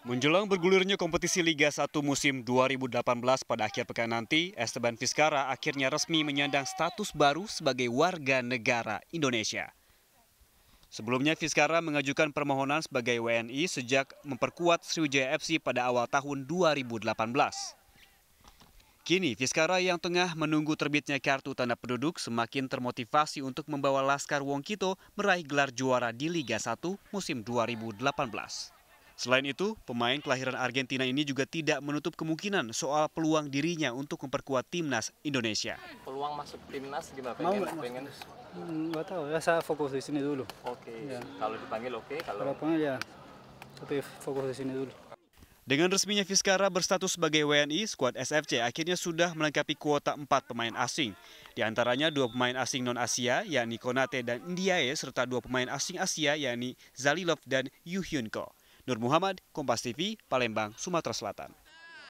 Menjelang bergulirnya kompetisi Liga 1 musim 2018 pada akhir pekan nanti, Esteban Vizcara akhirnya resmi menyandang status baru sebagai warga negara Indonesia. Sebelumnya Vizcara mengajukan permohonan sebagai WNI sejak memperkuat Sriwijaya FC pada awal tahun 2018. Kini Vizcara yang tengah menunggu terbitnya kartu tanda penduduk semakin termotivasi untuk membawa Laskar Wongkito meraih gelar juara di Liga 1 musim 2018. Selain itu, pemain kelahiran Argentina ini juga tidak menutup kemungkinan soal peluang dirinya untuk memperkuat timnas Indonesia. Peluang masuk timnas gimana? Pengen, Mau hmm, Nggak tahu, ya saya fokus di sini dulu. Oke, ya. kalau dipanggil oke? kalau... kalau ya, tapi fokus di sini dulu. Dengan resminya Fiskara berstatus sebagai WNI, skuad SFC akhirnya sudah melengkapi kuota 4 pemain asing. Di antaranya dua pemain asing non-Asia, yakni Konate dan Ndiaye, serta dua pemain asing Asia, yakni Zalilov dan Yuhyunko. Nur Muhammad, Kompas TV, Palembang, Sumatera Selatan.